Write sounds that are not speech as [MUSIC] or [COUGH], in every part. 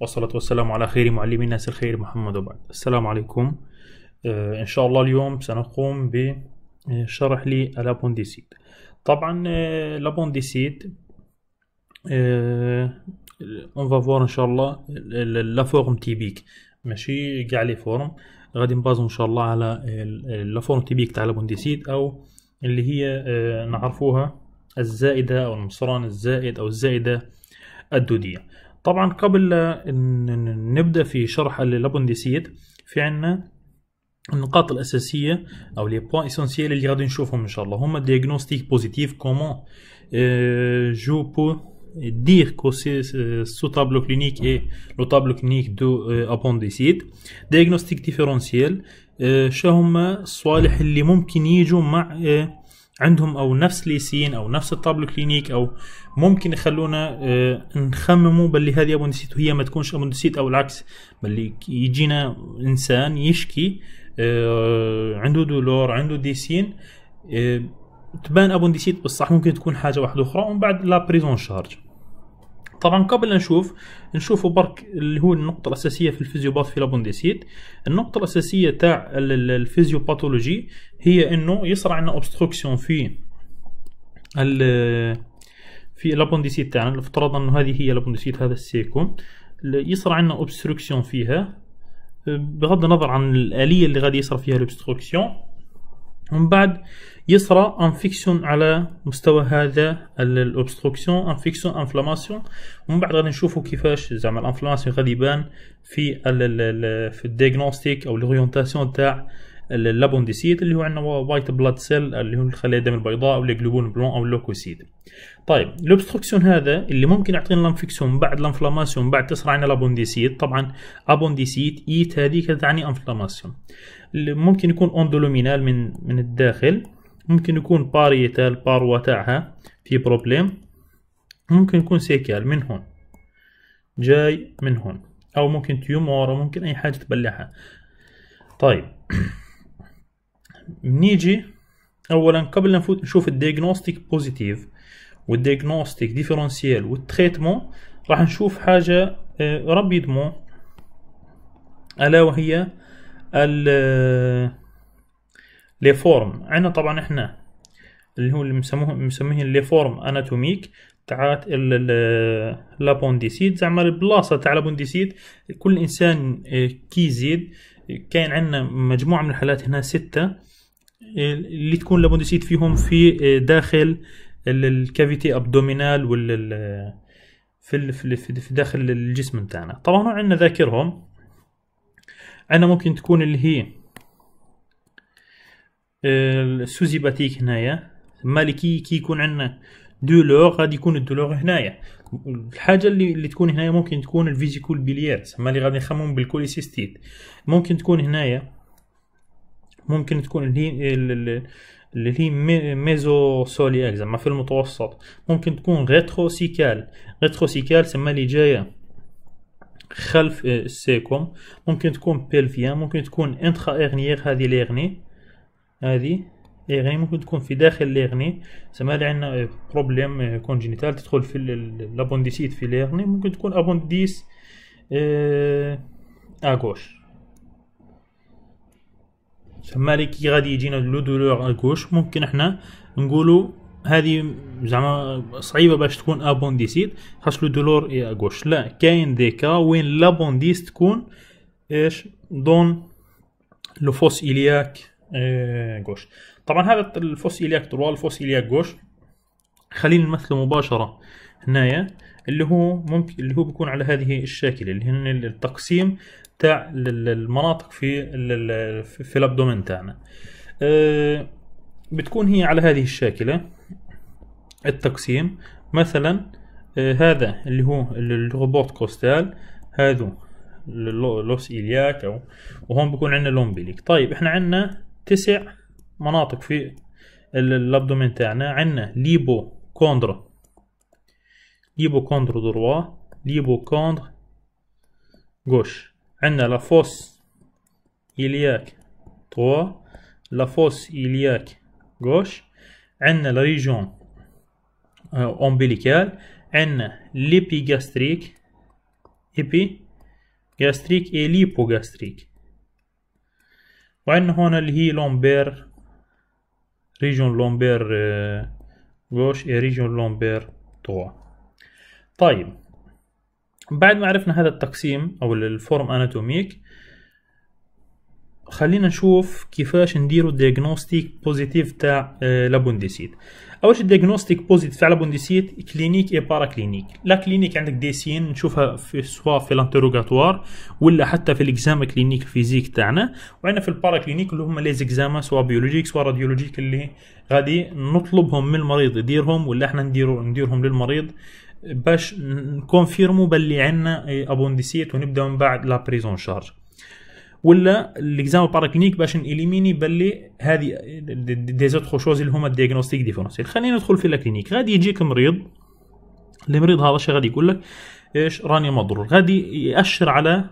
والصلاة والسلام على خير معلم الناس الخير محمد وبعد السلام عليكم آه، إن شاء الله اليوم سنقوم بشرح للأبونديسيد طبعا آه، الأبونديسيد اون آه، فافور ان شاء الله لا فورم تيبيك ماشي كاع لي فورم غادي نبازو ان شاء الله على لا فورم تيبيك تاع الابونديسيد او اللي هي نعرفوها الزائده او المصران الزائد او الزائده الدوديه طبعا قبل ان نبدا في شرح لابونديسيت في عندنا النقاط الاساسيه او لي بوين اسونسييل اللي غادي نشوفهم ان شاء الله هما ديغنوستيك بوزيتيف كومون جو بو dire que ce euh, tableau clinique est le tableau clinique de euh, appendicite diagnostic différentiel euh، شو هما الصوالح اللي ممكن يجوا مع آه، عندهم او نفس ليسين او نفس الطابلو كلينيك او ممكن يخلونا آه، نخمموا باللي هذه امونديسيت وهي ما تكونش امونديسيت او العكس باللي يجينا انسان يشكي آه، عنده دولور عنده ديسين آه، تبان ابونديسيت بصح ممكن تكون حاجه واحده اخرى ومن بعد لا بريزون شارج طبعا قبل نشوف نشوفوا برك اللي هو النقطة الأساسية في الفيزيوباث في لابونديسيت النقطة الأساسية تاع الفيزيوباثولوجي هي إنه يصرع عندنا أوبستروكسيون في ال في لابونديسيت تاعنا افترضنا إنه هذه هي لابونديسيت هذا السيكوم يصرع عندنا أوبستروكسيون فيها بغض النظر عن الآلية اللي غادي يصرع فيها الأوبستروكسيون ومن بعد يصرى انفيكسيون على مستوى هذا الاوبستروكسيون انفيكسيون انفلاماسيون ومن بعد غادي نشوفوا كيفاش زعما الانفلاماسيون غادي يبان في ال في الديغنوستيك او الاورينتاسيون تاع اللابونديسيت اللي هو عندنا وايت بلاد سيل اللي هو الخلايا الدم البيضاء او الجلوبون بلون او اللوكوسيد طيب الاوبستركسيون هذا اللي ممكن يعطينا الانفكسيون بعد الانفلاماسيون بعد تصرع عندنا لابونديسيت طبعا ابونديسيت ايت هذيك تعني انفلاماسيون ممكن يكون اوندولومينال من من الداخل ممكن يكون باريتال باروا تاعها في بروبليم ممكن يكون سيكال من هون جاي من هون او ممكن تيومور او ممكن اي حاجه تبلعها طيب [CLEARS THROAT] بنيجي اولا قبل لا نفوت نشوف الدياجنوستيك بوزيتيف والدياجنوستيك ديفرنسيال والتريتمون راح نشوف حاجه آه، ربي يدمو الا وهي ال آه، لي فورم عندنا طبعا احنا اللي هو اللي مسموه مسميه لي فورم اناتوميك تاعت آه، لابونديسيد زعما البلاصه تاع لابونديسيد كل انسان كي يزيد كاين عندنا مجموعه من الحالات هنا سته اللي تكون لابوندسيت فيهم في آه، داخل الكافيتي ابدومينال وال في في داخل الجسم نتاعنا طبعا عندنا ذاكرهم عندنا ممكن تكون اللي هي آه، السوزيباتيك هنايا مالكي كي يكون عندنا دولور غادي يكون الدولور هنايا الحاجه اللي, اللي تكون هنايا ممكن تكون الفيزيكول بليير سما اللي غادي نخمم بالكوليسيستيت ممكن تكون هنايا ممكن تكون اللي اللي هي ميزو ميزوسولي ما في المتوسط ممكن تكون ريتروسيكال سيكال سما اللي جايه خلف السيكوم ممكن تكون بيلفيا ممكن تكون انترا ايرنيير هذه ليرني هذه ايرني ممكن تكون في داخل ليرني سما اللي عندنا بروبليم كونجينيتال تدخل في لابونديسيت في ليرني ممكن تكون ابونديس اغوش آه، تسمى كي غادي يجينا لو دولور اكوش ممكن احنا نقولوا هذه زعما صعيبه باش تكون ابونديسيت خاص لو دولور اي اكوش لا كاين ديكا وين لابونديس تكون ايش دون لو فوس الياك غوش طبعا هذا الفوس الياك دروا الفوس الياك غوش خلينا نمثل مباشره هنايا اللي هو ممكن اللي هو بيكون على هذه الشاكله اللي هن التقسيم تاع المناطق في في الابدومين تاعنا أه، بتكون هي على هذه الشاكله التقسيم مثلا أه، هذا اللي هو الروبوت كوستال هذا لوس إلياك أو وهون بيكون عندنا لومبيليك طيب احنا عندنا تسع مناطق في الابدومين تاعنا عندنا ليبو كوندرا ليبو كوندرا دروا ليبو كوندر غوش عندنا لا فوس إلياك توا لا فوس إلياك غوش عندنا لا ريجون أومبيليكال آه، عندنا غاستريك إبي جاستريك إي غاستريك وعندنا هون اللي هي لومبير ريجون لومبير آه، غوش إي ريجون لومبير توا طيب بعد ما عرفنا هذا التقسيم او الفورم اناتوميك خلينا نشوف كيفاش نديرو الدياجنوستيك بوزيتيف تاع لابونديسيت آه، اول شيء الدياجنوستيك بوزيتيف تاع لابونديسيت كلينيك اي بارا كلينيك لا كلينيك عندك ديسين نشوفها في سوا في لانتروغاتوار ولا حتى في الاكزام كلينيك فيزيك تاعنا وعندنا في البارا كلينيك اللي هما لي زيكزام سوا بيولوجيك سوا راديولوجيك اللي غادي نطلبهم من المريض يديرهم ولا احنا نديرو نديرهم للمريض باش نكونفيرمو باللي عندنا ابونديسيت ونبدا من بعد لا بريزون شارج ولا ليكزام باراكلينيك باش نيليميني باللي هذه دي زوتر شوز اللي هما الدياغنوستيك ديفرنسيال خلينا ندخل في كلينيك غادي يجيك مريض المريض هذا شي غادي يقول لك ايش راني مضرور غادي ياشر على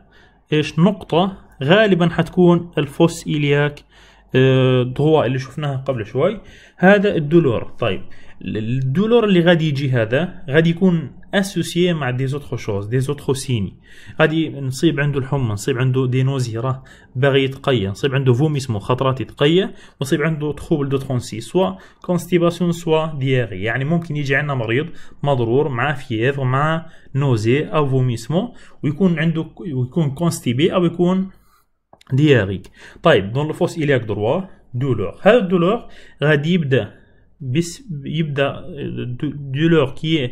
ايش نقطه غالبا حتكون الفوس ايلياك اه اللي شفناها قبل شوي هذا الدولور طيب الدولور اللي غادي يجي هذا غادي يكون اسوسيي مع دي زوتر شوز دي زوتر سيني غادي نصيب عنده الحمى نصيب عنده دي نوزي راه باغي يتقيا نصيب عنده فوميسمو خطرات يتقيا ونصيب عنده تخوبل دو ترونسي سوا كونستيباسيون سوا دياري يعني ممكن يجي عندنا مريض مضرور مع فيفر مع نوزي او فوميسمو ويكون عنده ويكون كونستيبي او يكون دياريك طيب دون لو فوس الياك دروا دولور هذا الدولور غادي يبدا بس يبدا دولور كي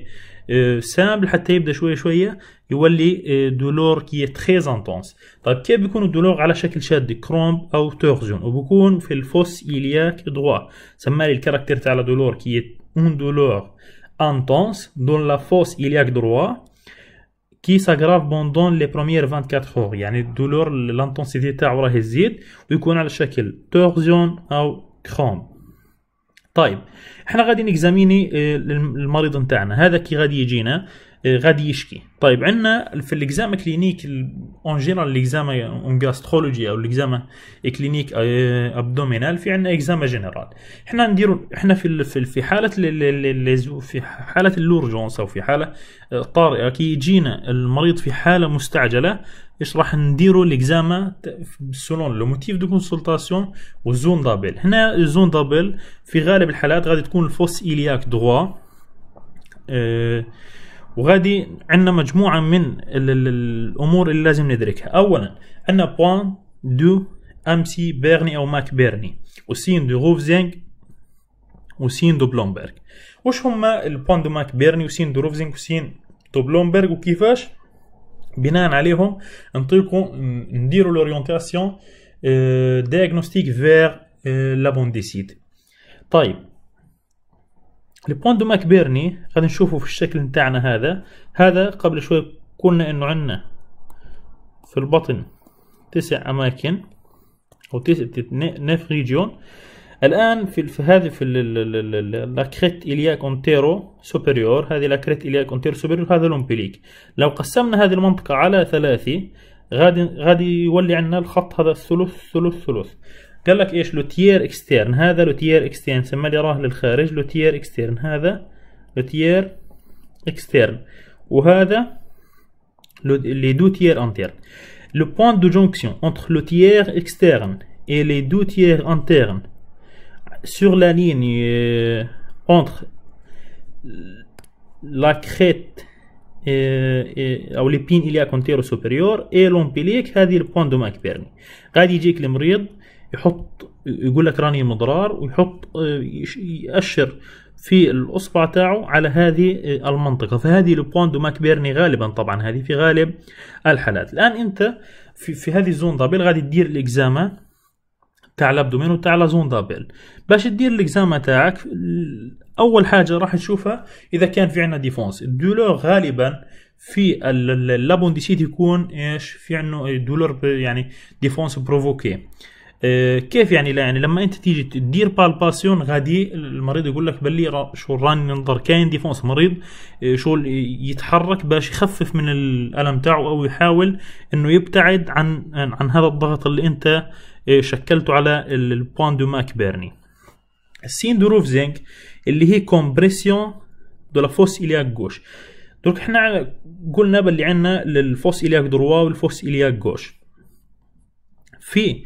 آه، سامبل حتى يبدا شويه شويه يولي آه، دولور كي تري انتونس طيب كيف بيكون الدولور على شكل شاد كرومب او تورزيون وبكون في الفوس الياك دروا سمالي الكاركتر تاع لا دولور كي اون دولور انتونس دون لا فوس الياك دوا كي ساغراف بوندون لي بروميير 24 اور يعني الدولور لانتونسيتي تاعو راهي تزيد ويكون على شكل تورزون او كرومب طيب احنا غادي نكزاميني المريض آه، نتاعنا هذا كي غادي يجينا آه، غادي يشكي طيب عندنا في الاكزام كلينيك اون جينرال الاكزام اون جاسترولوجي او الاكزام كلينيك ابدومينال آه، في عندنا اكزام جينرال احنا نديروا احنا في في حاله في حاله اللورجونس او في حاله آه، طارئه كي يجينا المريض في حاله مستعجله ايش راح نديروا الاكزام سولون لو موتيف دو كونسلطاسيون وزون دابل هنا زون دابل في غالب الحالات غادي تكون الفوس ايلياك دغوا اه وغادي عندنا مجموعه من الامور اللي لازم ندركها اولا عندنا بوان دو امسي بيرني او ماك بيرني وسين دو روفزينغ وسين دو بلومبرغ وش هما البوان دو ماك بيرني وسين دو روفزينغ وسين دو بلومبرغ وكيفاش بناء عليهم نطيقوا نديروا لورينتاسيون دياغنوستيك فيغ لابونديسيد طيب دو ماك بيرني غادي نشوفه في الشكل نتاعنا هذا هذا قبل شوي قلنا انه عندنا في البطن تسع اماكن او تسع نيف ريجيون الان في, في هذه في لاكريت الياك اونتيرو سوبريور هذه لاكريت الياك اونتيرو سوبريور هذا لومبيليك لو قسمنا هذه المنطقه على ثلاثه غادي غادي يولي عندنا الخط هذا الثلث ثلث ثلث قال لك ايش لوتيير اكسترن هذا لوتيير اكسترن سمى لي راه للخارج لوتيير اكسترن هذا لوتيير اكسترن وهذا لي دو تيير انتيرن لو بوان دو جونكسيون انتر لوتيير اكستيرن اكسترن اي لي دو internes sur سور لا لين entre لا كريت او لي بين الياك اللي سوبيريور سوبريور اي لومبيليك هذه البوان دو ماك غادي يجيك المريض يحط يقول لك راني مضرار ويحط آه، يأشر في الاصبع تاعه على هذه آه، المنطقه فهذه بوان دو ماك بيرني غالبا طبعا هذه في غالب الحالات الان انت في, في هذه الزون دابل غادي دير الاكزاما تاع الابدومين وتاع لا زون دابل باش دير الاكزاما تاعك اول حاجه راح تشوفها اذا كان في عندنا ديفونس الدولور غالبا في اللابونديسيت يكون ايش في عندنا دولور يعني ديفونس بروفوكي آه، كيف يعني لا يعني لما انت تيجي تدير بالباسيون غادي المريض يقول لك بلي شو راني ننظر كاين ديفونس مريض آه، شو يتحرك باش يخفف من الالم تاعه او يحاول انه يبتعد عن عن هذا الضغط اللي انت آه، شكلته على البوان دو ماك بيرني السين دو روف زينك اللي هي كومبريسيون دو لا فوس الياك جوش دروك احنا قلنا باللي عندنا للفوس الياك دروا والفوس الياك جوش في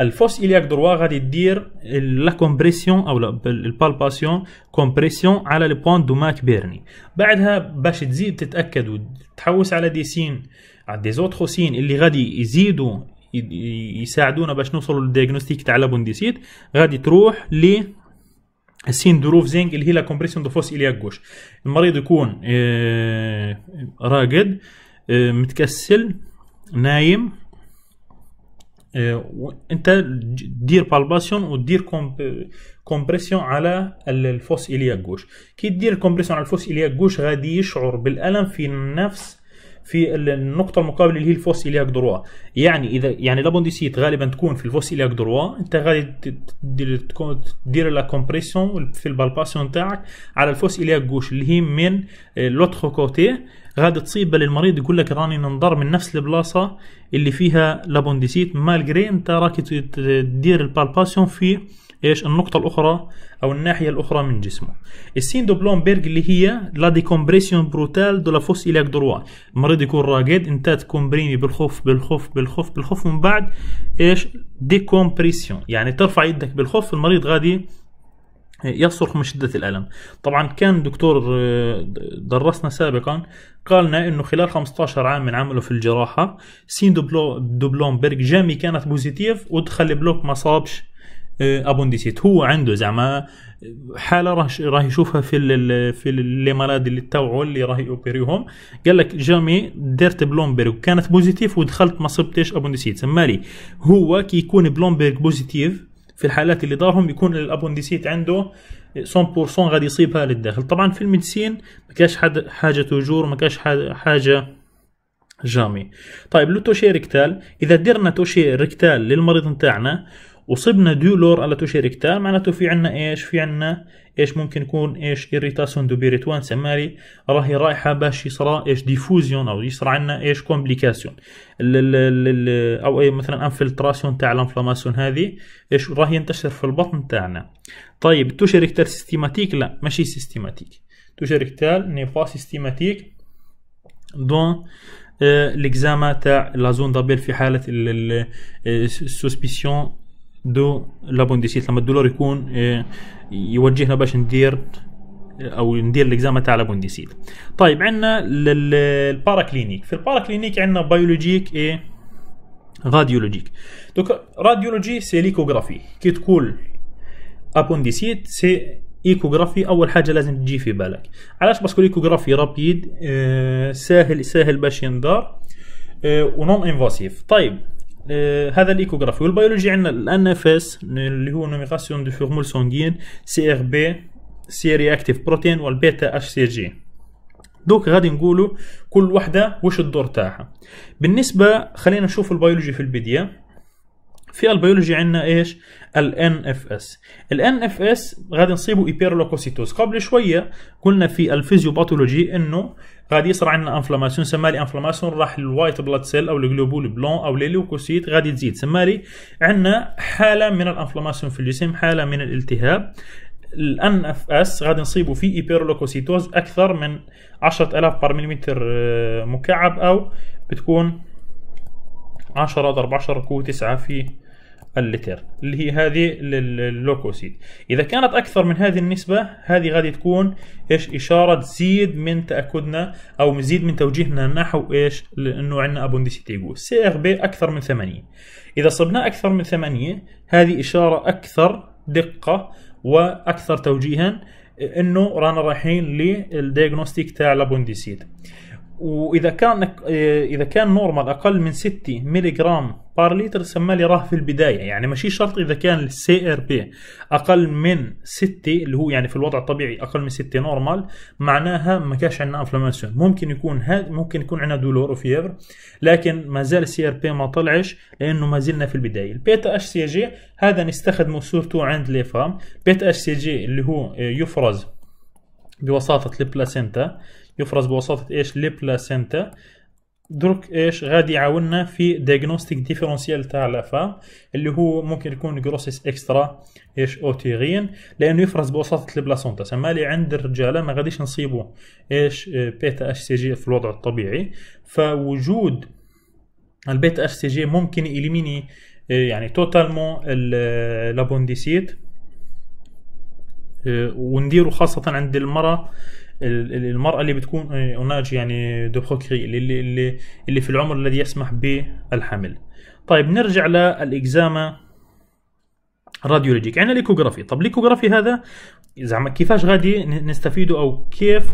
الفوس إلياك دروا غادي دير لا كومبريسيون او البالباسيون كومبريسيون على البوان دو ماك بيرني بعدها باش تزيد تتاكد وتحوس على دي سين على دي زوتر سين اللي غادي يزيدوا يساعدونا باش نوصلوا للدياغنوستيك تاع لابونديسيت غادي تروح ل السين دروف زينغ اللي هي لا كومبريسيون دو فوس الياك غوش المريض يكون آه، راقد آه، متكسل نايم إيه، انت دير بالباسيون ودير كومبريسيون على الفوس الياك جوش كي دير الكومبريسيون على الفوس الياك جوش غادي يشعر بالالم في نفس في النقطه المقابله اللي هي الفوس الياك دروا يعني اذا يعني لابونديسيت غالبا تكون في الفوس الياك دروا انت غادي تدير لا كومبريسيون في البالباسيون تاعك على الفوس الياك جوش اللي هي من لوتر آه، كوتي غادي تصيب للمريض يقول لك راني ننضر من نفس البلاصه اللي فيها لابونديسيت مالغري انت راك تدير البالباسيون في ايش النقطة الأخرى أو الناحية الأخرى من جسمه. السين دو اللي هي لا ديكومبريسيون بروتال دو لا فوس إليك دروا، المريض يكون راقد أنت تكومبريمي بالخوف بالخوف بالخوف بالخوف من بعد ايش ديكومبريسيون يعني ترفع يدك بالخوف المريض غادي يصرخ من شدة الألم طبعا كان دكتور آه، درسنا سابقا قالنا انه خلال 15 عام من عمله في الجراحة سين دوبلو بيرج جامي كانت بوزيتيف ودخل بلوك ما صابش آه، ابونديسيت هو عنده زعما حاله راه راه يشوفها في الـ في مالادي اللي توعوا اللي راه يوبيريهم قال لك جامي درت بلومبرغ كانت بوزيتيف ودخلت ما صبتش ابونديسيت سمالي هو كي يكون بلومبرغ بوزيتيف في الحالات اللي دارهم يكون الابونديسيت عنده 100% غادي يصيبها للداخل طبعا في الميديسين ما كاش حد حاجه توجور ما كاش حاجه جامي طيب لو توشي ريكتال اذا درنا توشي ريكتال للمريض نتاعنا وصبنا ديولور على شريك تاع معناته في عنا ايش في عنا ايش ممكن يكون ايش اريتاسون دو بيريتوان سماري راهي رايحه باش يصرى ايش ديفوزيون او يصرى عنا ايش كومبليكاسيون او اي مثلا انفلتراسيون تاع الانفلاماسيون هذه ايش راهي ينتشر في البطن تاعنا طيب توشيريكتال سيستيماتيك لا ماشي سيستيماتيك توشيريكتال ني با سيستيماتيك دون ليكزاما تاع لا زون دابيل في حاله السوسبيسيون دو لابونديسيت لما الدولار يكون آه، يوجهنا باش ندير آه، او ندير الاكزام تاع لابونديسيت طيب عندنا الباراكلينيك في الباراكلينيك عندنا بيولوجيك اي راديولوجيك دوك راديولوجي سي ليكوغرافي كي تقول ابونديسيت سي ايكوغرافي اول حاجه لازم تجي في بالك علاش باسكو الايكوغرافي رابيد آه ساهل ساهل باش يندار آه ونون انفاسيف طيب آه، هذا الايكوغرافي والبيولوجي عندنا الان اف اس اللي هو نوميغاسيون دو فورمول سونغين سي ار بي سي رياكتيف بروتين والبيتا اش سي جي دوك غادي نقولوا كل وحده وش الدور تاعها بالنسبه خلينا نشوف البيولوجي في البدايه في البيولوجي عندنا ايش؟ ان اف اس ان اف اس غادي نصيبوا ايبيرلوكوسيتوز قبل شويه قلنا في الفيزيوباثولوجي انه غادي يصير عندنا انفلاماسيون سمالي انفلاماسيون راح الوايت بلاد سيل او الجلوبول بلون او الليوكوسيت غادي تزيد سمالي عندنا حاله من الانفلاماسيون في الجسم حاله من الالتهاب ان اف اس غادي نصيبوا في ايبيرلوكوسيتوز اكثر من 10000 بار مليمتر آه، مكعب او بتكون 10 ضرب 10 قوة 9 في اللتر اللي هي هذه اللوكوسيد اذا كانت اكثر من هذه النسبه هذه غادي تكون ايش اشاره تزيد من تاكدنا او تزيد من توجيهنا نحو ايش لانه عندنا جو سي ار بي اكثر من 80 اذا صبنا اكثر من 8 هذه اشاره اكثر دقه واكثر توجيها انه رانا رايحين للدياجنوستيك تاع الابونديسيت واذا كان إيه، اذا كان نورمال اقل من 6 ملي جرام بار لتر سمى لي راه في البدايه يعني ماشي شرط اذا كان السي ار بي اقل من 6 اللي هو يعني في الوضع الطبيعي اقل من 6 نورمال معناها ما كانش عندنا انفلاماسيون ممكن يكون هاد ممكن يكون عندنا دولور وفيفر لكن ما زال السي ار بي ما طلعش لانه ما زلنا في البدايه البيتا اش سي جي هذا نستخدمه سورتو عند ليفام بيتا اش سي جي اللي هو إيه، يفرز بوساطه البلاسينتا يفرز بواسطه ايش البلاسينتا درك ايش غادي يعاوننا في ديجنوستيك ديفرنسيال تاع الافام اللي هو ممكن يكون جروسيس اكسترا ايش اوتيغين لانه يفرز بواسطه البلاسونتا سما لي عند الرجاله ما غاديش نصيبو ايش بيتا اش سي جي في الوضع الطبيعي فوجود البيتا اش سي جي ممكن يلميني آه، يعني توتالمون لابونديسيت آه، آه، ونديرو خاصه عند المراه المراه اللي بتكون اوناج آه، يعني دو بروكري اللي اللي اللي في العمر الذي يسمح بالحمل طيب نرجع للاكزاما راديولوجيك عندنا يعني الايكوغرافي طب الايكوغرافي هذا زعما كيفاش غادي نستفيدوا او كيف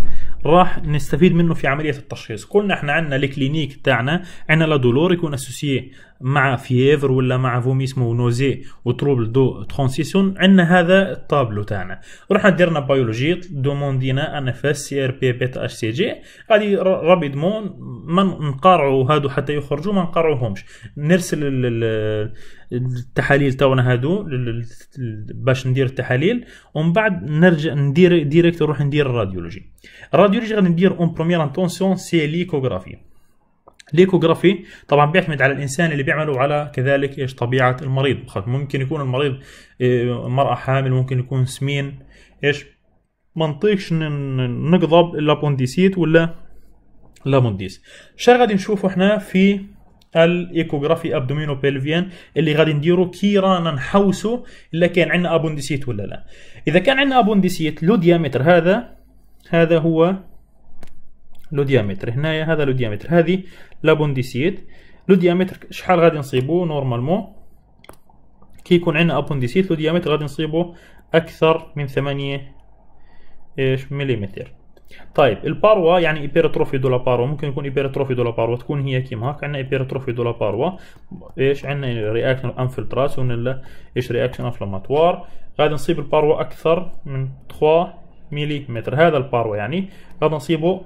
راح نستفيد منه في عمليه التشخيص قلنا احنا عندنا الكلينيك تاعنا عندنا لا دولور يكون اسوسيي مع فيفر ولا مع فوميسم ونوزي وتروبل دو ترانسيسيون عندنا هذا الطابلو تاعنا رحنا درنا بيولوجي دوموندينا ان اف اس سي ار بي بيتا اش سي جي غادي رابيدمون ما نقارعوا هادو حتى يخرجوا ما نقارعوهمش نرسل التحاليل تاعنا هادو باش ندير التحاليل ومن بعد نرجع ندير ديريكت نروح ندير الراديولوجي الفاليو غادي ندير اون بروميير انتونسيون سي ليكوغرافي ليكوغرافي طبعا بيعتمد على الانسان اللي بيعمله وعلى كذلك ايش طبيعه المريض ممكن يكون المريض آه، مرأة حامل ممكن يكون سمين ايش ما نطيقش نقضب لابونديسيت ولا لابونديس شنو غادي نشوفوا احنا في الايكوغرافي ابدومينو بيلفيان اللي غادي نديرو كي رانا نحوسو الا كان عندنا ابونديسيت ولا لا اذا كان عندنا ابونديسيت لو ديامتر هذا هذا هو لو ديامتر هنايا هذا لو ديامتر هذه لابونديسيت لو ديامتر شحال غادي نصيبو نورمالمون كي يكون عندنا ابونديسيت لو ديامتر غادي نصيبو اكثر من 8 ايش مليمتر طيب الباروا يعني ايبيرتروفي دو لا باروا ممكن يكون ايبيرتروفي دو لا باروا تكون هي كيما هاك عندنا ايبيرتروفي دو لا باروا ايش عندنا رياكشن انفلتراسيون ولا ايش رياكشن انفلاماتوار غادي نصيب الباروا اكثر من 3 متر هذا البارو يعني غادي نصيبو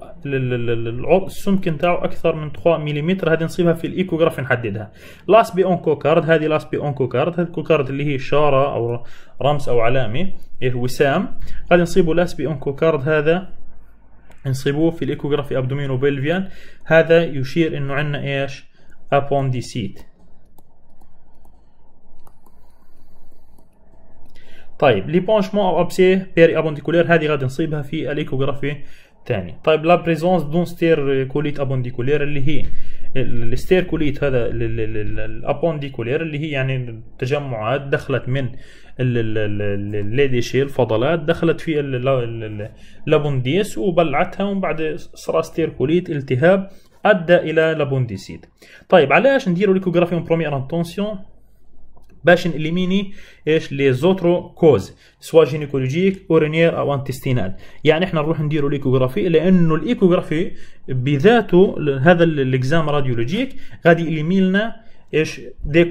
السمك نتاعو اكثر من 3 متر هذه نصيبها في الايكوغراف نحددها لاس بي اون كوكارد هذه لاس بي اون كوكارد هذه الكوكارد اللي هي اشاره او رمز او علامه إيه، وسام غادي نصيبو لاس بي اون كوكارد هذا نصيبوه في الايكوغرافي ابدومينو بلفيان هذا يشير انه عندنا ايش ابونديسيت طيب ليبونشمون او ابسيه بيري ابونديكولير هذه غادي نصيبها في الايكوغرافي ثاني طيب لا بريزونس دون ستير كوليت ابونديكولير اللي هي الستير كوليت هذا الابونديكولير اللي هي يعني تجمعات دخلت من لي ديشي الفضلات دخلت في لابونديس وبلعتها ومن بعد صرا ستير كوليت التهاب ادى الى لابونديسيد طيب علاش نديروا ليكوغرافي اون بروميير انتونسيون باش نليميني ايش لي زوترو كوز سوا جينيكولوجيك اورينير او انتستينال يعني احنا نروح نديروا ليكوغرافي لانه الايكوغرافي بذاته هذا الاكزام راديولوجيك غادي يليمي لنا ايش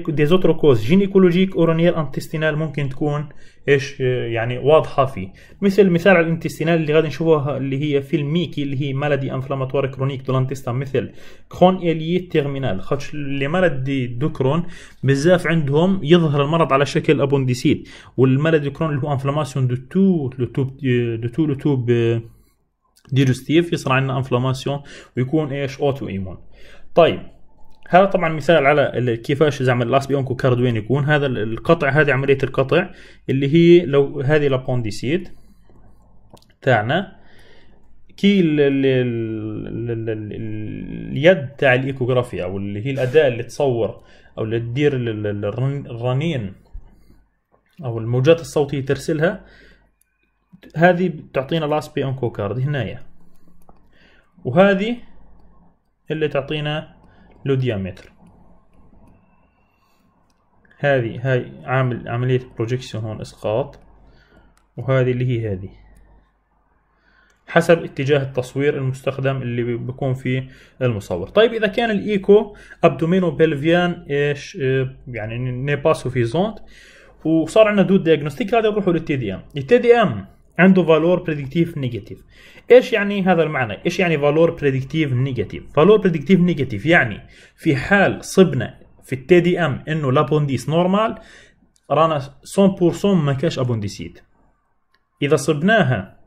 دي زوترو كوز جينيكولوجيك اورونيال انتستينال ممكن تكون ايش آه، يعني واضحه فيه مثل مثال على الانتستينال اللي غادي نشوفها اللي هي في الميكي اللي هي مالدي انفلاماتوار كرونيك دو الانتستام مثل كرون الي تيرمينال خاطش اللي مالدي دوكرون بزاف عندهم يظهر المرض على شكل ابونديسيت والمالدي كرون اللي هو انفلاماسيون دو تو لتوب آه، دو تو لتوب آه، ديجستيف يصير عندنا انفلاماسيون ويكون ايش اوتو ايمون طيب هذا طبعا مثال على كيفاش زعما اللاس بي كارد وين يكون هذا القطع هذه عمليه القطع اللي هي لو هذه لابونديسيد تاعنا كي ال ال ال ال اليد تاع الايكوغرافيا او اللي هي الاداه اللي تصور او اللي تدير الرنين او الموجات الصوتيه ترسلها هذه تعطينا لاس بي انكو كارد هنايا وهذه اللي تعطينا لو ديامتر هذه هاي عامل عملية بروجيكسيون هون اسقاط وهذه اللي هي هذه حسب اتجاه التصوير المستخدم اللي بيكون فيه المصور طيب اذا كان الايكو ابدومينو بلفيان ايش إيه، يعني نيباسو في سوفيزونت وصار عندنا دود دياجنوستيك هذا بروحوا للتي دي ام التي دي ام عنده فالور بريدكتيف نيجاتيف ايش يعني هذا المعنى ايش يعني فالور بريدكتيف نيجاتيف فالور بريدكتيف نيجاتيف يعني في حال صبنا في التي دي ام انه لابونديس نورمال رانا 100% ما كاش ابونديسيت اذا صبناها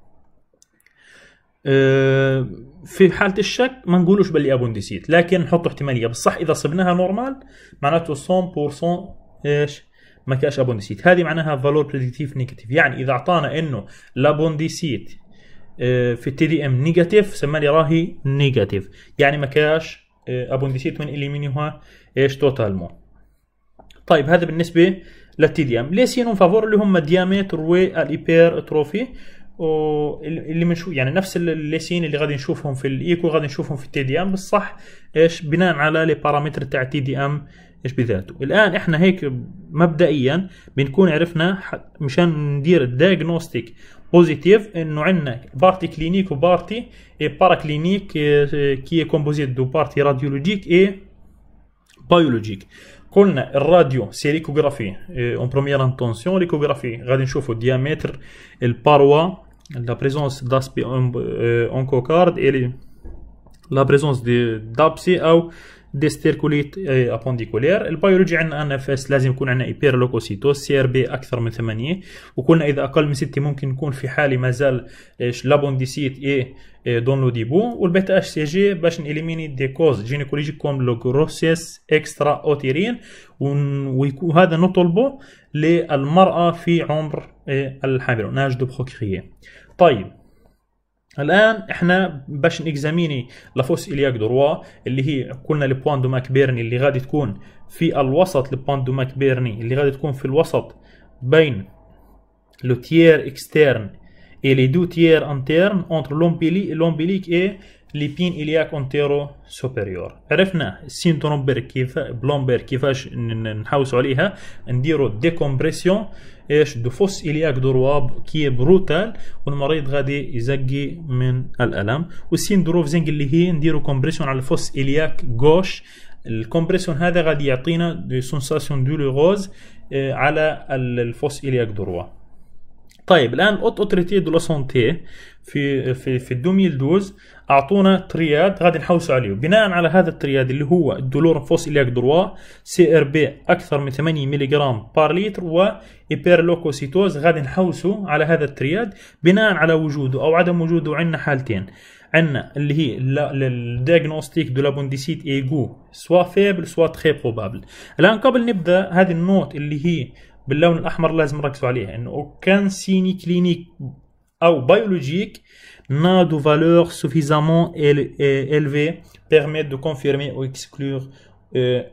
آه، في حالة الشك ما نقولوش باللي ابونديسيت لكن نحطوا احتمالية بصح اذا صبناها نورمال معناته 100% ايش ما كاش ابونديسيت هذه معناها فالور بريدكتيف نيجاتيف يعني اذا اعطانا انه لابونديسيت آه، في التي دي ام نيجاتيف سمى لي راهي نيجاتيف يعني ما كاش ابونديسيت آه، من اليمينيوها ايش توتال مو طيب هذا بالنسبه للتي دي ام لي سينون فافور اللي هم ديامتر والإيبير تروفي و اللي بنشوف يعني نفس الليسين اللي غادي نشوفهم في الايكو غادي نشوفهم في التي دي ام بس صح ايش بناء على لي بارامتر تاع تي دي ام ايش بذاته الان احنا هيك مبدئيا بنكون عرفنا مشان ندير الدياجنوستيك بوزيتيف انه عندنا بارتي كلينيك وبارتي بارا كلينيك كي كومبوزيت دو بارتي راديولوجيك اي بايولوجيك قلنا الراديو سي ليكوغرافي اون بروميير انتونسيون ليكوغرافي غادي نشوفوا ديامتر الباروا لا بريزونس داسبي اون كوكارد اي لا بريزونس دي دابسي او ديستيركوليت ابونديكولير البيولوجي عندنا ان اف اس لازم يكون عندنا ايبيرلوكوسيتوس سي ار بي اكثر من 8 وقلنا اذا اقل من 6 ممكن نكون في حاله ما زال لابونديسيت اي إيه، دون لو ديبو والبيتا اش سي جي باش نيليميني دي كوز جينيكولوجيك كوم لوكروسيس اكسترا اوتيرين وهذا نطلبه للمراه في عمر إيه، الحامل ناج دو بروكريه طيب الان احنا باش نكزاميني لافوس الياك دروا اللي هي قلنا لبوان دو ماك بيرني اللي غادي تكون في الوسط البوان دو ماك بيرني اللي غادي تكون في الوسط بين لو تيير اكسترن اي لي دو تيير انترن اونتر لومبيلي لومبيليك اي ليبين إلياك أونتيرو سوبريور عرفنا السيندروم كيف بلومبر كيفاش نحوسو عليها نديرو ديكومبريسيون ايش دفوس إلياك درواب كي بروتال والمريض غادي يزقي من الألم دروف زنج اللي هي نديرو كومبريسيون على الفوس إلياك غوش الكومبريسيون هذا غادي يعطينا دي سونساسيون دولوغوز اه، على الفوس إلياك درواب طيب الان اوت اوتريتي دو لاسونتي في في في الدوميل دوز اعطونا ترياد غادي نحوسوا عليه بناء على هذا الترياد اللي هو الدولور فوس الياك دروا سي ار بي اكثر من 8 جرام بار لتر وإيبيرلوكوسيتوز غادي نحوسوا على هذا الترياد بناء على وجوده او عدم وجوده عندنا حالتين عندنا اللي هي الدياغنوستيك دو لابونديسيت ايغو سوا فيبل سوا تري بروبابل الان قبل نبدا هذه النوت اللي هي باللون الاحمر لازم نركزوا عليها انه اوكان سيني كلينيك او بيولوجيك نا دو فالور سوفيزامون الفي بيرميت دو كونفيرمي او اكسكلور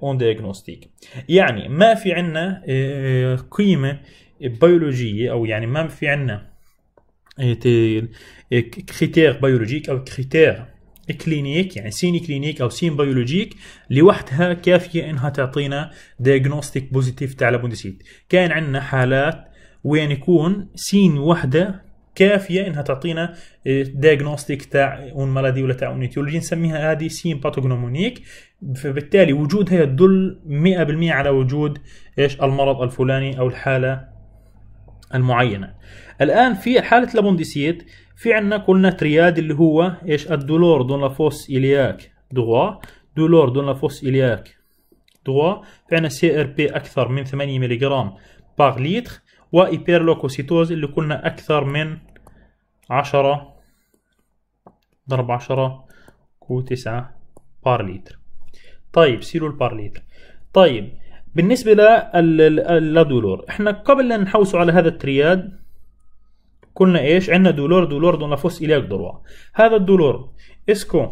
اون diagnostic يعني ما في عندنا euh, قيمه بيولوجيه او يعني ما في عندنا كريتير بيولوجيك او كريتير كلينيك يعني سين كلينيك او سين بيولوجيك لوحدها كافيه انها تعطينا دياجنوستيك بوزيتيف تاع الابونديسيت كان عندنا حالات وين يكون سين وحده كافيه انها تعطينا دياجنوستيك تاع اون مالادي ولا تاع اونيتيولوجي نسميها هذه سين باثوجنومونيك فبالتالي وجودها يدل 100% على وجود ايش المرض الفلاني او الحاله المعينه الان في حاله الابونديسيت في عنا قلنا ترياد اللي هو ايش الدولور دون لافوس الياك دغوا دولور دون لافوس الياك دغوا في عنا سي ار بي اكثر من 8 ملغ باغ لتر ايبيرلوكوسيتوز اللي قلنا اكثر من 10 ضرب 10 كو 9 بار لتر طيب سيلو البار لتر طيب بالنسبه للدولور احنا قبل ان نحوسوا على هذا الترياد قلنا ايش عندنا دولور دولور دون فوس اليك دروا هذا الدولور اسكو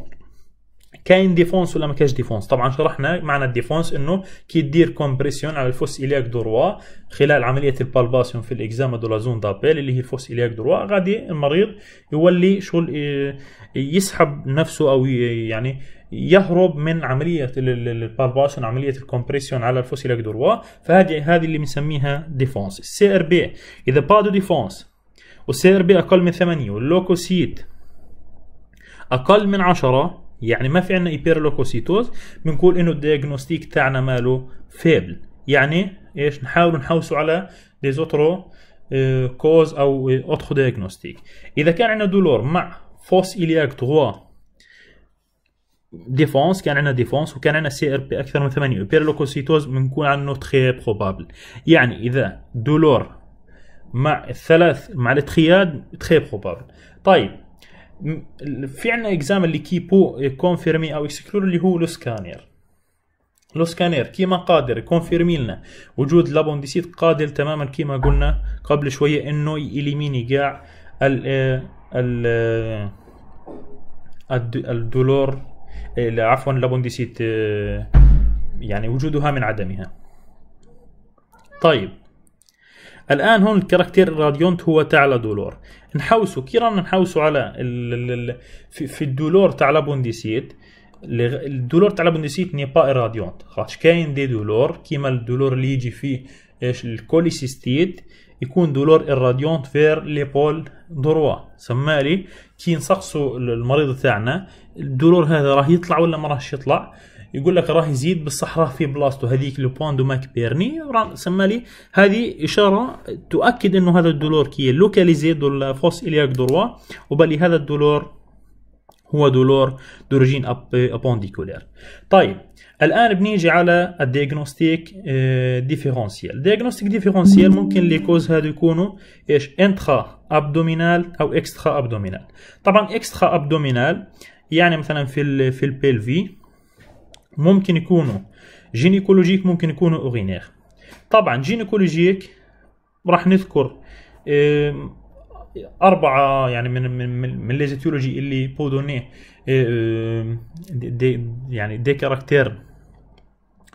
كاين ديفونس ولا ما كاش ديفونس طبعا شرحنا معنى الديفونس انه كي دير كومبريسيون على الفوس الياك دروا خلال عمليه البالباسيون في الاكزام دو لا زون دابيل اللي هي الفوس الياك دروا غادي المريض يولي شغل آه، يسحب نفسه او يعني يهرب من عمليه البالباسيون عمليه الكومبريسيون على الفوس الياك دروا فهذه هذه اللي بنسميها ديفونس السي ار بي اذا با دو ديفونس بي أقل من 8 واللوكوسيت أقل من عشرة يعني ما في عندنا ايبيرلوكوسيتوز بنقول انه الدياجنوستيك تاعنا ماله فيبل يعني ايش نحاول نحوسه على ديزوترو كوز euh, او اوتخو دياجنوستيك اذا كان عندنا دولور مع فوس الياك 3 ديفونس كان عندنا ديفونس وكان عندنا سي ار بي اكثر من 8 بيرلوكوسيتوز بنكون عندنا تخي بروبابل يعني اذا دولور مع الثلاث مع الاتخياد تخي بروبابل طيب في عندنا اكزام اللي كي بو كونفيرمي او اكسكلور اللي هو لو سكانير لو سكانير كيما قادر كونفيرمي لنا وجود لابونديسيت قادر تماما كيما قلنا قبل شويه انه يليميني كاع ال آه، ال آه، الدولور عفوا لابونديسيت آه، يعني وجودها من عدمها طيب الان هون الكاركتير الراديونت هو تعلى دولور نحوسه كي رانا نحوسه على الـ في, في الدولور تاع لابونديسيت الدولور تاع لابونديسيت ني با راديونت خاطش كاين دي دولور كيما الدولور اللي يجي فيه ايش الكوليسيستيت يكون دولور الراديونت فير لي بول دروا سمالي كي نسقسوا المريض تاعنا الدولور هذا راه يطلع ولا ما راهش يطلع يقول لك راح يزيد بالصحراء في بلاستو هذيك لوبوندو ماك بيرني سمالي هذه اشاره تؤكد انه هذا الدولور كي لوكاليزي دو فوس الياك دروا وبالي هذا الدولور هو دولور دورجين أب ابونديكولير طيب الان بنيجي على الدياغنوستيك آه، ديفيرونسيال دياغنوستيك ديفيرونسيال ممكن لي كوز هادو يكونوا ايش انترا ابدومينال او اكسترا ابدومينال طبعا اكسترا ابدومينال يعني مثلا في الـ في البيلفي ممكن يكونوا جينيكولوجيك ممكن يكونوا أورينير طبعا جينيكولوجيك راح نذكر آه، أربعة يعني من من من ليزيتيولوجي اللي بودوني آه، آه، دي يعني دي كاركتير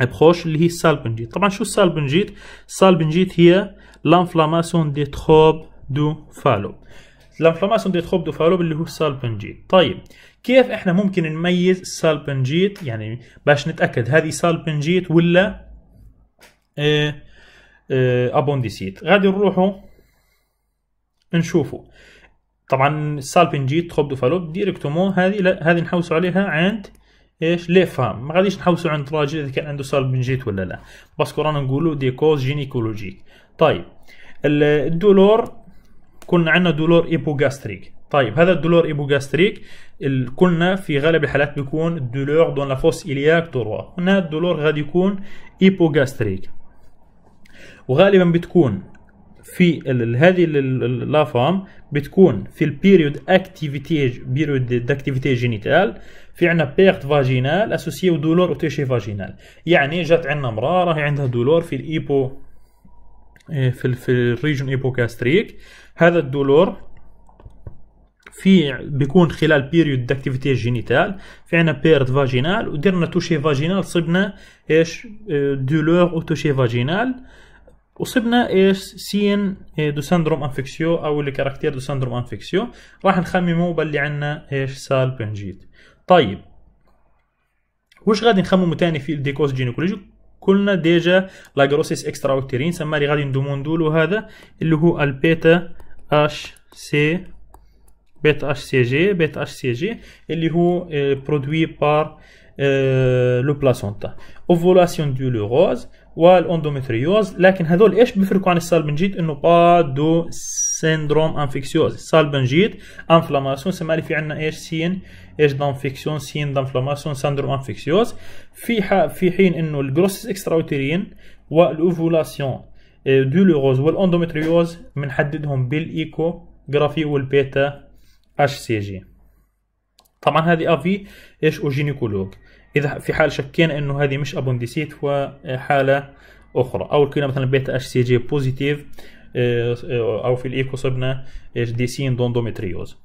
بخوش اللي هي السالبنجيت طبعا شو السالبنجيت السالبنجيت هي لانفلاماسيون دي تروب دو فالو لانفلاماسيون دي تروب دو فالو اللي هو السالبنجيت طيب كيف احنا ممكن نميز السالبنجيت يعني باش نتاكد هذه سالبنجيت ولا آه، آه، ابونديسيت غادي نروحوا نشوفوا طبعا السالبنجيت دو فالوب ديريكتومو هذه هذه نحوسوا عليها عند ايش لي فام ما غاديش نحوسوا عند راجل اذا كان عنده سالبنجيت ولا لا بس رانا نقولوا دي كوز جينيكولوجيك طيب الدولور كنا عندنا دولور ايبوغاستريك طيب هذا الدولور ايبوغاستريك الكلنا في غالب الحالات بيكون الدولور دون لا فوس إلياك دروا هنا الدولور غادي يكون ايبوغاستريك وغالبا بتكون في ال هذه لافام بتكون في البيريود اكتيفيتي بيريود داكتيفيتي جينيتال في عندنا بيرت فاجينال اسوسي دولور اوتيشي فاجينال يعني جات عندنا امراه راهي عندها دولور في الايبو في ال في الريجون ايبوكاستريك هذا الدولور في بيكون خلال بيريود داكتيفيتي جينيتال في عنا بيرد فاجينال ودرنا توشي فاجينال صبنا ايش دولور آه، او توشي فاجينال وصبنا ايش سين دو سندروم انفكسيو او الكاركتير دو سندروم انفكسيو راح نخممه باللي عنا ايش سال بنجيت طيب وش غادي نخممو تاني في الديكوز جينيكولوجي قلنا ديجا لاجروسيس اكسترا اوكتيرين سماري غادي ندوموندولو هذا اللي هو البيتا اش سي بيت اش سي جي بيت اش سي جي اللي هو برودوي بار لو بلاسونتا اوفولاسيون دو روز والاندوميتريوز لكن هذول ايش بيفرقوا عن السالبنجيت انه با دو سيندروم انفكسيوز السالبنجيت انفلاماسيون سمالي في عندنا ايش سين ايش دانفكسيون سين دانفلاماسيون سيندروم انفكسيوز في في حين انه الجروس اكسترا اوترين والاوفولاسيون دو روز والاندوميتريوز بنحددهم بالايكو جرافي والبيتا اش سي جي طبعا هذه افي ايش جينيكولوج اذا في حال شكينا انه هذه مش ابونديسيت وحاله اخرى او لقينا مثلا بيتا اش سي جي بوزيتيف او في الايكو صبنا دي سين دوندوميتريوز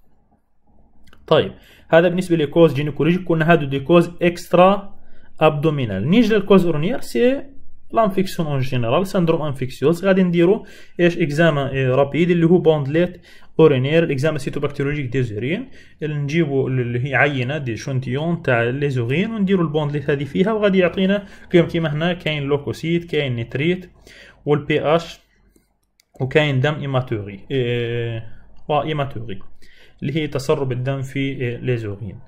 طيب هذا بالنسبه لكوز جينيكولوجيك قلنا هذا دي كوز اكسترا ابدومينال نيجي للكوز اورونير سي لانفيكسيون اون جينيرال سندروم انفيكسيوز غادي نديرو ايش اكزام رابيد اللي هو بوندليت اورينير الاكزام سيتوبكتيرولوجيك دي زورين نجيبو اللي هي عينه دي شونتيون تاع لي زورين ونديرو البوندليت هذه فيها وغادي يعطينا كيما كيما هنا كاين لوكوسيت كاين نيتريت والبي اش وكاين دم ايماتوري إيه ايماتوري اللي هي تسرب الدم في لي زورين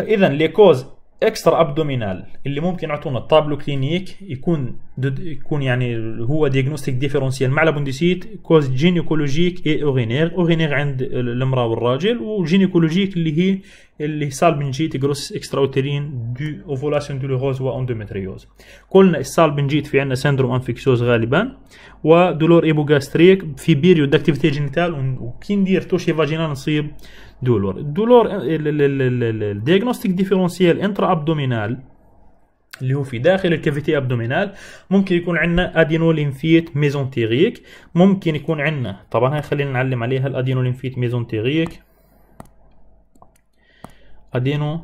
اذا لي كوز اكسترا ابدومينال اللي ممكن يعطونا الطابلو كلينيك يكون يكون يعني هو ديجنوستيك ديفيرونسيال مع لابونديسيت كوز جينيكولوجيك اي اوغينيغ اوغينيغ عند المراه والراجل وجينيكولوجيك اللي هي اللي سالبنجيت جروس اكسترا اوترين دو اوفولاسيون دولوروز واندوميتريوز قلنا السالبنجيت في عندنا سندروم انفيكسيوز غالبا ودولور ايبوغاستريك في بيريود اكتيفيتي جينيتال وكي ندير توشي فاجينال نصيب دولور الدولور الدياغنوستيك ديفيرونسيال انترا ابدومينال اللي هو في داخل الكافيتي ابدومينال ممكن يكون عندنا ادينولينفيت ميزونتيريك ممكن يكون عندنا طبعا هاي خلينا نعلم عليها الادينولينفيت ميزونتيريك ادينو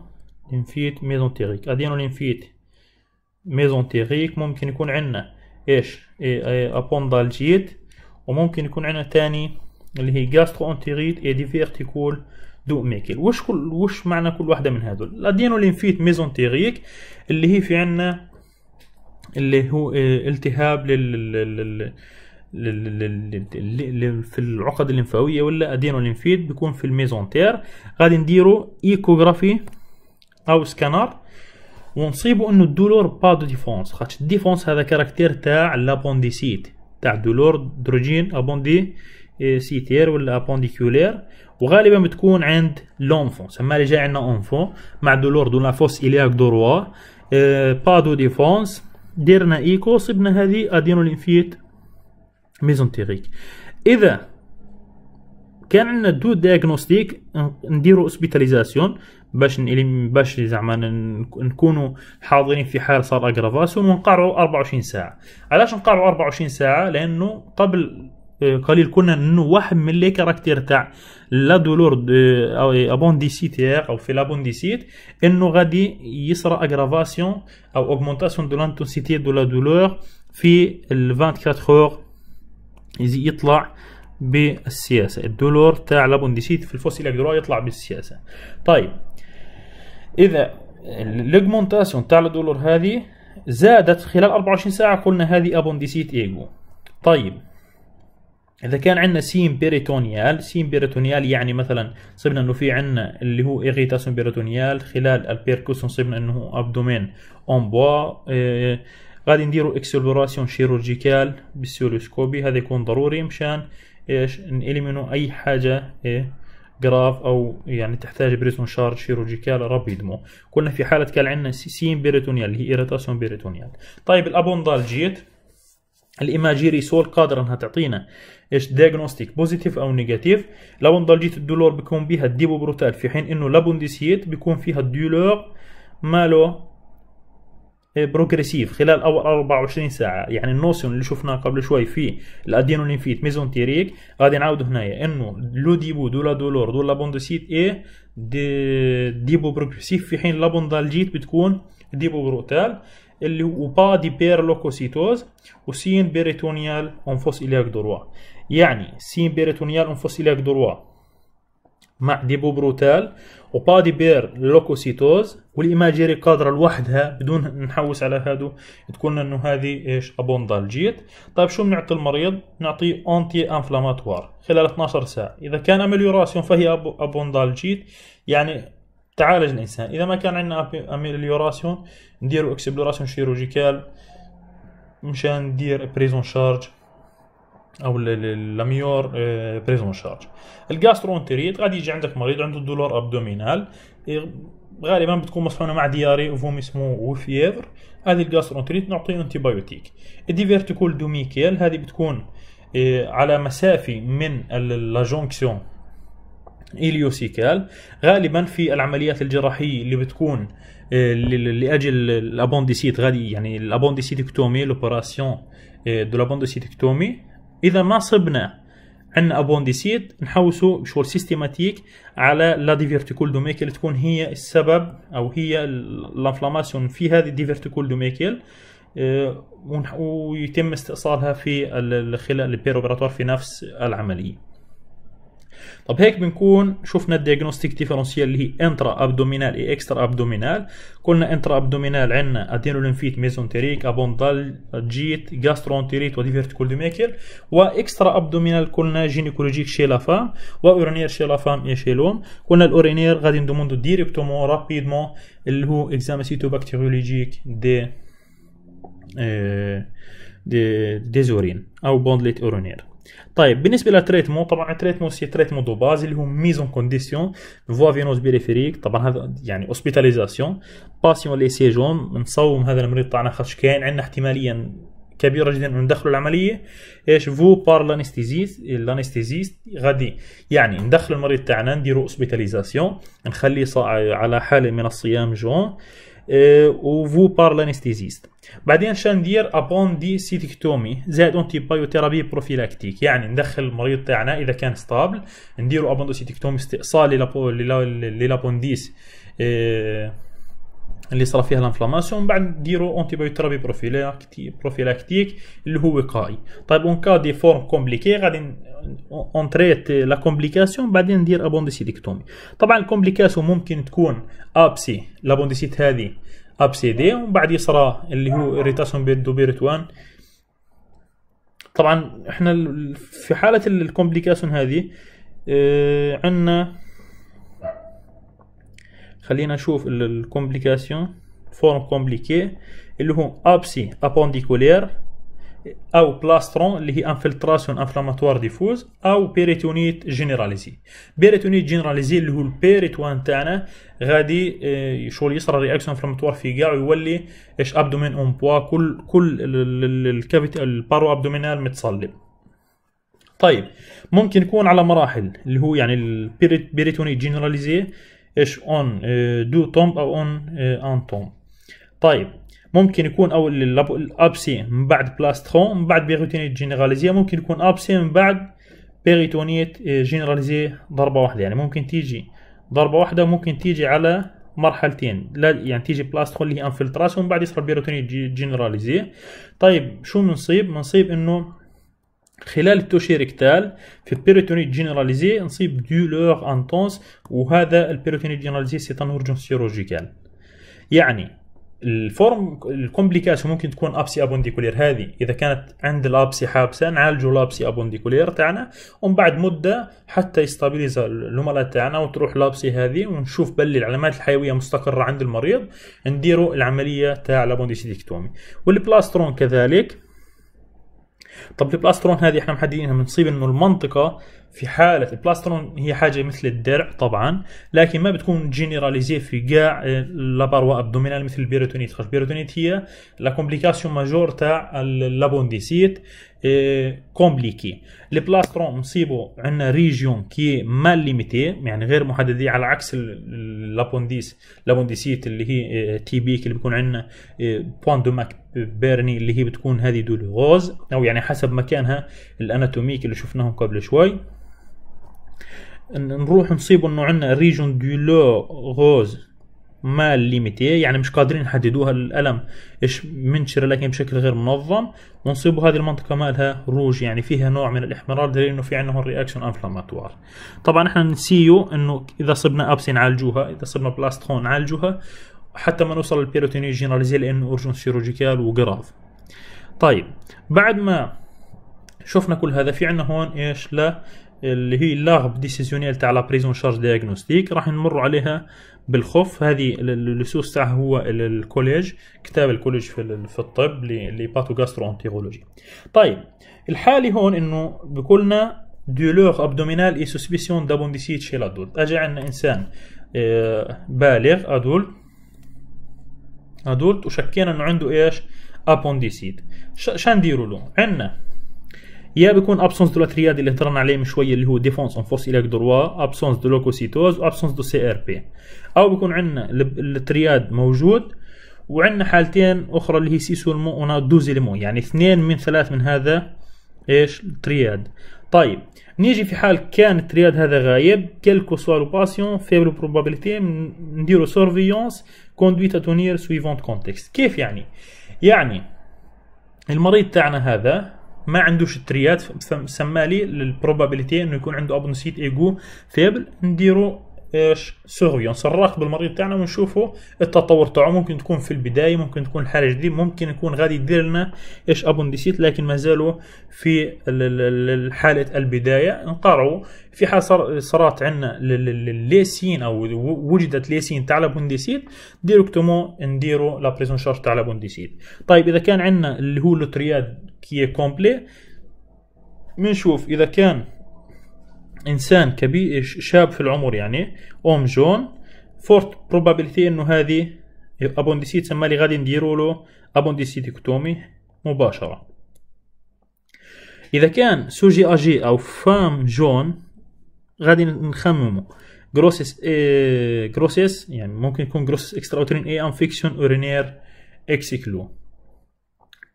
لينفيت ميزونتيريك لينفيت ميزونتيريك ممكن يكون عندنا ايش اي إيه أبوندالجيت وممكن يكون عندنا تاني اللي هي جاسترو انتيريت اي ديفيرتيكول دو ميكل وش كل وش معنى كل واحده من هذول الادينو لينفيت ميزونتيريك اللي هي في عندنا اللي هو التهاب لل في العقد الليمفاويه ولا ادينو ليمفيد بيكون في الميزونتير غادي نديرو ايكوغرافي او سكانر ونصيبو انه الدولور با دو ديفونس خاطش الديفونس هذا كاركتير تاع لابونديسيت تاع دولور دروجين ابوندي سيتير ولا ابونديكولير وغالبا بتكون عند لونفون سما اللي جاي عندنا اونفون مع دولور دو لافوس الياك دوروا آه، با دو ديفونس درنا ايكو صبنا هذه ليمفيت ميزونتيريك اذا كان عندنا دو دياغنوستيك نديرو اسبيتاليزاسيون باش باش زعما نكونوا حاضرين في حال صار اجرافاسيون ونقعروا 24 ساعه علاش نقعروا 24 ساعه لانه قبل آه، قليل كنا انه واحد من لي كاركتير تاع لا دولور او ابونديسيت او في لابونديسيت انه غادي يصرى اغرافاسيون او اوغمونتاسيون دو لانتونسيتي دو لا دولور في ال 24 اور يطلع بالسياسة الدولار تاع لابونديسيت في الفوسيل اجدرا يطلع بالسياسة طيب إذا الليجمونتاسيون تاع الدولار هذه زادت خلال 24 ساعة قلنا هذه ابونديسيت ايجو طيب إذا كان عندنا سيم بيريتونيال سيم بيريتونيال يعني مثلا صبنا إنه في عندنا اللي هو ايغيتاسيون بيريتونيال خلال البيركوسون صبنا إنه أبدومين أمبوا إيه غادي نديرو اكسبلوراسيون شيروجيكال بالسيولوسكوبي هذا يكون ضروري مشان ايش نإليمينو اي حاجة ايه جراف او يعني تحتاج بريتون شارج شيروجيكال رابيدمو كنا في حالة كان عندنا سيم بيريتونيال اللي هي ايريتاسيون بيريتونيال طيب الابوندالجيت الايماجيري سول قادره انها تعطينا ايش دياجنوستيك بوزيتيف او نيجاتيف جيت الدولور بيكون بيها بروتال في حين انه لابونديسيت بيكون فيها الدولور ماله بروجريسيف خلال اول 24 ساعه يعني النوسيون اللي شفناه قبل شوي في لينفيت ميزون تيريك غادي نعاودو هنايا انه لو ديبو دولا دولور دولا بوندوسيت ايه دي ديبو بروجريسيف في حين لابوندالجيت بتكون ديبو بروتال اللي هو با دي بير لوكوسيتوز وسين بيريتونيال انفوس الياك دروا يعني سين بيريتونيال انفوس الياك دروا مع ديبو بروتال وبادي بير لوكوسيتوز والإيماجيري قادرة لوحدها بدون نحوس على هادو تقولنا انه هذه ايش ابوندالجيت طيب شو بنعطي المريض نعطيه اونتي انفلاماتوار خلال 12 ساعة إذا كان اميليوراسيون فهي ابوندالجيت يعني تعالج الإنسان إذا ما كان عندنا اميليوراسيون نديرو اكسبلوراسيون شيروجيكال مشان ندير بريزون شارج او لاميور آه، بريزون شارج الجاسترونتريت غادي يجي عندك مريض عنده دولار ابدومينال غالبا بتكون مصحونه مع دياري وفوم اسمه وفيفر هذه الجاسترونتريت نعطيه انتي بايوتيك الديفيرتيكول دوميكيل هذه بتكون آه، على مسافه من لاجونكسيون اليوسيكال غالبا في العمليات الجراحيه اللي بتكون آه، لاجل الابونديسيت غادي يعني الابونديسيتكتومي لوبراسيون دو لابونديسيتكتومي اذا ما صبنا عندنا ابونديسيت نحوسه بشور سيستماتيك على لا ديفيرتيكول دوميكل تكون هي السبب او هي الانفلاماسيون في هذه ديفيرتيكول آه، دوميكل ويتم استئصالها في خلال البيروبراتور في نفس العمليه طب هيك بنكون شفنا الدياجنوستيك ديفرنسيال اللي هي انترا ابدومينال اي اكسترا ابدومينال قلنا انترا ابدومينال عندنا لينفيت ميزونتيريك ابوندال جيت جاسترونتيريت وديفيرتيكول دوميكل واكسترا ابدومينال قلنا جينيكولوجيك شيلافام واورينير شيلافام اي شيلوم قلنا الاورينير غادي ندوموندو ديريكتومون رابيدمون اللي هو اكزامسيتو بكتيريولوجيك دي دي ديزورين او بوندليت اورينير طيب بالنسبه للتريتمون طبعا التريتمون سي تريتمون دو باز اللي هو ميزون كونديسيون فوا فينوز بيريفيريك طبعا هذا يعني اوسبيتاليزاسيون باسيون لي سيجون نصوم هذا المريض تاعنا خاطش كاين عندنا احتماليا كبيره جدا انه ندخلوا العمليه ايش فو بار لانستيزيست لانستيزيست غادي يعني ندخل المريض تاعنا نديروا اوسبيتاليزاسيون نخليه على حاله من الصيام جون وفو بار لانستيزيست بعدين شندير ابون دي سيتيكتومي زائد اونتي بايوثيرابي بروفيلاكتيك يعني ندخل المريض تاعنا اذا كان ستابل نديرو ابون دي سيتيكتومي استئصال للابونديس اللي صرا فيها الانفلاماسيون من بعد نديرو اونتي بايو ثيرابي بروفيلاكتيك اللي هو وقائي طيب اون كا دي فورم كومبليكي غادي اون تريت لا كومبليكاسيون بعدين ندير ابونديسيديكتومي طبعا الكومبليكاسيون ممكن تكون ابسي لابونديسيت هذه ابسي دي ومن بعد يصرا اللي هو ريتاسيون بيردو وان طبعا احنا في حاله الكومبليكاسيون هذه آه، عندنا خلينا نشوف الكومبليكاسيون فورم كومبليكي اللي هو ابسي ابونديكولير او بلاسترون اللي هي انفلتراسيون انفلاماتوار ديفوز او بيريتونيت جينيراليزي بيريتونيت جينيراليزي اللي هو البيريتوان تاعنا غادي آه، شغل يصرى رياكسيون انفلاماتوار في كاع ويولي اش ابدومين اون بوا كل كل الكافيتي البارو ابدومينال متصلب طيب ممكن يكون على مراحل اللي هو يعني البيريتونيت جينيراليزي ايش اون إيه، دو تومب او اون إيه، ان تومب طيب ممكن يكون او الابسي من بعد بلاسترون من بعد بيريتونيت جينيراليزيه ممكن يكون ابسي من بعد بيريتونيت إيه، جينيراليزيه ضربه واحده يعني ممكن تيجي ضربه واحده ممكن تيجي على مرحلتين لا يعني تيجي بلاسترون اللي هي انفلتراس ومن بعد يصير بيريتونيت جينيراليزيه طيب شو بنصيب بنصيب انه خلال التوشي ريكتال في بيريتونيت جينيراليزي نصيب دولور انتونس وهذا البيريتونيت جينيراليزي سي ان سيروجيكال يعني الفورم الكومبليكاسيون ممكن تكون ابسي ابونديكولير هذه اذا كانت عند الابسي حابسه نعالجوا الابسي ابونديكولير تاعنا ومن بعد مده حتى يستابيليز العملاء تاعنا وتروح الابسي هذه ونشوف بلي العلامات الحيويه مستقره عند المريض نديروا العمليه تاع لابونديسيديكتومي والبلاسترون كذلك طب البلاسترون هذه احنا محددينها بنصيب انه المنطقه في حاله البلاسترون هي حاجه مثل الدرع طبعا لكن ما بتكون جينيراليزي في قاع لاباروا ابدومينال مثل البيروتونيت خش بيروتونيت هي لا كومبليكاسيون ماجور تاع اللابونديسيت كومبليكي البلاسترون نصيبه عندنا ريجيون كي مال ليميتي يعني غير محدده على عكس لابونديس لابونديسيت اللي هي تي آه، بيك اللي بيكون عندنا بوان دو ماك بيرني اللي هي بتكون هذه دولوغوز او يعني حسب مكانها الاناتوميك اللي شفناهم قبل شوي نروح نصيبو انه عندنا ريجون دو لو غوز ما الليميتيه يعني مش قادرين يحددوها الالم ايش منشر لكن بشكل غير منظم ونصيبوا هذه المنطقه مالها روج يعني فيها نوع من الاحمرار دليل انه في عندنا هون رياكشن انفلاماتوار طبعا احنا نسيو انه اذا صبنا ابسين نعالجوها اذا صبنا بلاستخون نعالجوها حتى ما نوصل للبيروتينيو جينراليزي لانه ارجون سيروجيكال وقراض طيب بعد ما شفنا كل هذا في عندنا هون ايش لا اللي هي لاغب ديسيزيونيل تاع لا بريزون شارج دياغنوستيك راح نمر عليها بالخف هذه السوس تاعها هو الكوليج كتاب الكوليج في, الطب الطب باتو جاسترو انتيرولوجي طيب الحالي هون انه بكلنا دولور ابدومينال اي سوسبيسيون دابونديسيت شي لادولت اجى عندنا انسان آه، بالغ ادولت ادولت وشكينا انه عنده ايش ابونديسيت شنديروا له عندنا يا بيكون ابسونس دو ترياد اللي طلعنا عليه من شويه اللي هو ديفونس اون فورس اليك دروا ابسونس دو لوكوسيتوز وابسونس دو سي ار بي او بيكون عندنا الترياد موجود وعندنا حالتين اخرى اللي هي سيسو المو ونادوزي المو يعني اثنين من ثلاث من هذا ايش الترياد طيب نيجي في حال كان الترياد هذا غايب كلكو سوا باسيون فيبل بروبابيليتي نديرو سورفيونس كوندويت تونير سويفونت كونتكست كيف يعني يعني المريض تاعنا هذا ما عندوش تريات سمى لي البروبابيليتي انه يكون عنده ابونسيت ايجو فيبل نديرو ايش سيرفيونس يعني نراقب المريض تاعنا ونشوفوا التطور تاعو ممكن تكون في البدايه ممكن تكون حاله جديده ممكن يكون غادي يدير لنا ايش ابونديسيت لكن ما في حاله البدايه نقارعوا في حال صارت عندنا الليسين او وجدت ليسين تاع لابونديسيت ديركتومون نديروا لا بريزون شارج تاع لابونديسيت طيب اذا كان عندنا اللي هو لوترياد كي كومبلي بنشوف اذا كان انسان كبير شاب في العمر يعني اوم جون فورت بروبابيلتي انه هذه ابونديسيت تما لي غادي نديرو له ابونديسيتيكتومي مباشره اذا كان سوجي اجي او فام جون غادي نخممو جروسيس إيه جروسيس يعني ممكن يكون جروسيس اكسترا اوترين اي انفيكشن اورينير اكسيكلو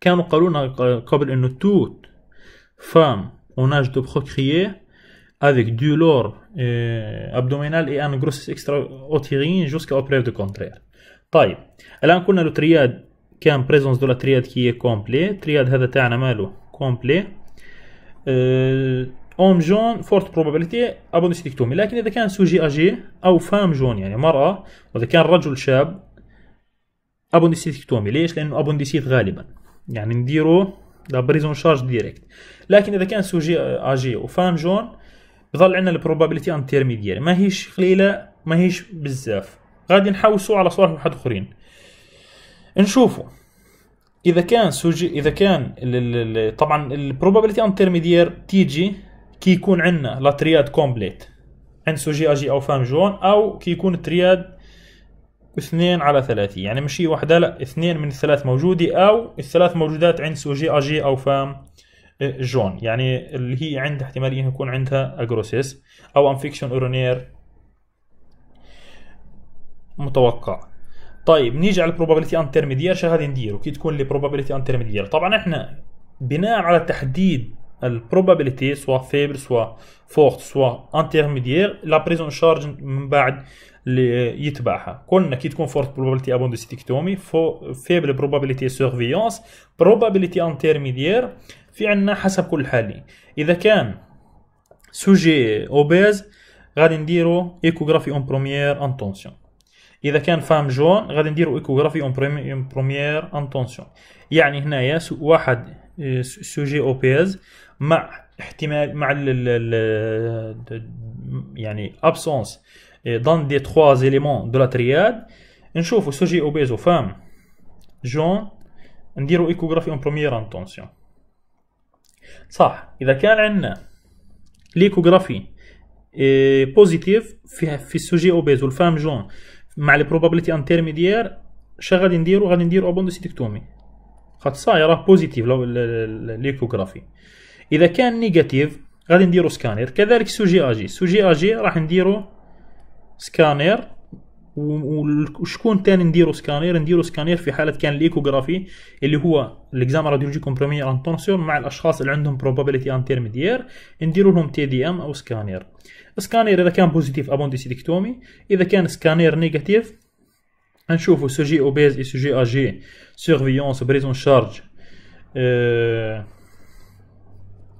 كانوا قالوا قبل انه توت فام en دو de procréer افيك دولور ابدومينال اي ان et اكسترا اوتيرين جوسكا او بريف دو du طيب الان قلنا لو ترياد كان بريزونس دو لا ترياد كي كومبلي ترياد هذا تاعنا ماله كومبلي اوم جون فورت بروبابيليتي سيكتومي لكن اذا كان سوجي اجي او فام جون يعني مراه واذا كان رجل شاب سيكتومي ليش؟ لانه ابونديسيت غالبا يعني نديرو لا بريزون شارج دايركت لكن اذا كان سوجي آه، اجي وفان جون بضل عندنا البروبابيلتي انترميديير ما هيش قليله ما هيش بزاف غادي نحوسوا على صوالح واحد اخرين نشوفوا اذا كان سوجي اذا كان طبعا البروبابيلتي انترميديير تيجي كي يكون عندنا لا ترياد كومبليت عند سوجي اجي او فام جون او كي يكون ترياد اثنين على ثلاثة يعني مش هي واحدة لا اثنين من الثلاث موجودة أو الثلاث موجودات عند سوجي أجي أو فام آه، جون يعني اللي هي عندها احتمالية يكون عندها أجروسيس أو أنفكشن أورونير متوقع طيب نيجي على البروبابيلتي انترميديير شو هذه نديره كي تكون البروبابيليتي انترميديير طبعا احنا بناء على تحديد البروبابيلتي سوا فيبل سوا فورت سوا انترميديير لا بريزون شارج من بعد اللي يتبعها قلنا كي تكون فورت بروبابيلتي سيتيكتومي فو فيبل بروبابيلتي سيرفيونس بروبابيلتي انترميديير في عندنا حسب كل حال اذا كان سوجي اوبيز غادي نديرو ايكوغرافي اون بروميير انتونسيون اذا كان فام جون غادي نديرو ايكوغرافي اون بروميير انتونسيون يعني هنايا واحد سوجي euh, اوبيز مع احتمال مع ال يعني ابسونس dans les trois éléments de la triade نشوفوا سوجي اوبيز وفام جون نديرو ايكوغرافي اون بروميير انتونسيون صح اذا كان عندنا ليكوغرافي بوزيتيف إيه، في في السوجي اوبيز والفام جون مع البروبابيلتي انترميديير شغادي نديرو غادي نديرو ابوندوسيتكتومي خاطر راه بوزيتيف لو ليكوغرافي اذا كان نيجاتيف غادي نديرو سكانير كذلك سوجي اجي سوجي اجي راح نديرو سكانير وشكون تاني نديرو سكانير نديرو سكانير في حاله كان الايكوغرافي اللي هو الاكزام راديولوجي كومبريمير انتونسيون مع الاشخاص اللي عندهم بروبابيليتي انترميديير نديرو لهم تي دي ام او سكانير سكانير اذا كان بوزيتيف ابونديسيدكتومي اذا كان سكانير نيجاتيف سو سوجي اوبيز اي سوجي اجي سيرفيونس بريزون شارج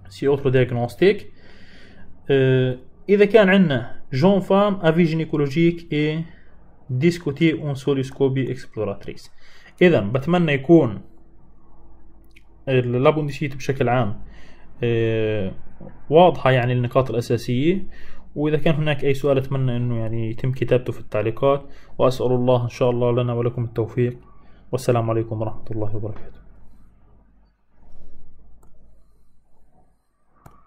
سي اوترو آه، دياغنوستيك اذا كان عندنا Jeune femme, avis gynécologique et discuter اون سوليسكوبي اكسبلوراتريس اذا بتمنى يكون اللابونديسيت آه، بشكل عام آه، واضحه يعني النقاط الاساسيه واذا كان هناك اي سؤال اتمنى انه يعني يتم كتابته في التعليقات واسال الله ان شاء الله لنا ولكم التوفيق والسلام عليكم ورحمه الله وبركاته